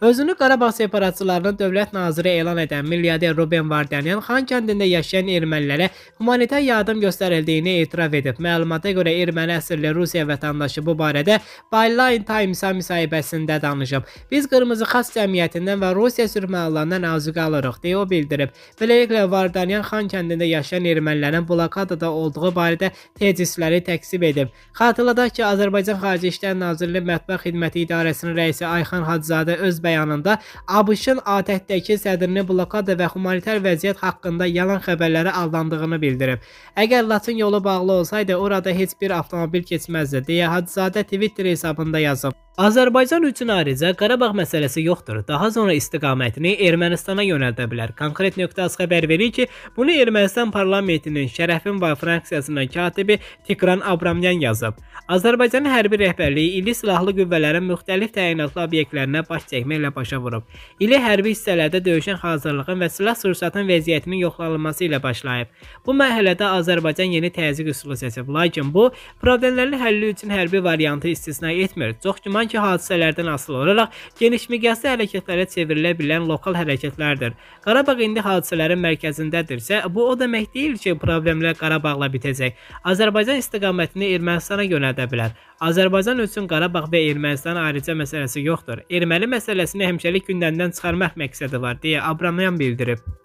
Özünü Qarabağ separatçılarının dövlət naziri elan edən milyarder Ruben Vardanyan Xan kəndində yaşayan ermənilərə humanitar yardım göstərildiyini etiraf edib. Məlumata görə erməni əsirli Rusiya vətəndaşı bu barədə Byline Times-a müsahibəsində danışıb. Biz Qırmızı Xas Cəmiyyətindən və Rusiya sürməlilərindən azuq alırıq, deyə o bildirib. Beləliklə, Vardanyan Xan kəndində yaşayan ermənilərin blokadada olduğu barədə tecisləri təksib edib. Xatırladaq ki, Azərbaycan Xarici İşlər Nazirliyi Mətbəx Xidməti İdarəsinin rəisi Ayxan Hacızadə öz bəyanında ABŞ-ın adətdəki sədrini blokada və humanitar vəziyyət haqqında yalan xəbərlərə aldandığını bildirib. Əgər Laçın yolu bağlı olsaydı, orada heç bir avtomobil keçməzdi, deyə Hacızadə Twitter hesabında yazıb. Azərbaycan üçün ayrıca Qarabağ məsələsi yoxdur. Daha sonra istiqamətini Ermənistana yönəldə bilər. Konkret nöqtəz xəbər verir ki, bunu Ermənistan parlamentinin Şərəfin və fraksiyasının katibi Tikran Abramyan yazıb. Azərbaycan hərbi rəhbərliyi ili silahlı qüvvələrin müxtəlif təyinatlı obyektlərinə baş çəkmək hücumu ilə başa vurub. İli hərbi hissələrdə döyüşün hazırlığın və silah sursatın vəziyyətinin yoxlanılması ilə başlayıb. Bu mərhələdə Azərbaycan yeni təzyiq üsulu seçib, lakin bu problemlərin həlli üçün hərbi variantı istisna etmir. Çox güman ki, hadisələrdən asılı olaraq geniş miqyaslı hərəkətlərə çevrilə bilən lokal hərəkətlərdir. Qarabağ indi hadisələrin mərkəzindədirsə, bu o demək deyil ki, problemlər Qarabağla bitəcək. Azərbaycan istiqamətini Ermənistana yönəldə bilər. Azərbaycan üçün Qarabağ və Ermənistan ayrıca məsələsi yoxdur. Erməni məsələsi ölkəsini həmşəlik gündəmdən çıxarmaq məqsədi var deyə Abramyan bildirib.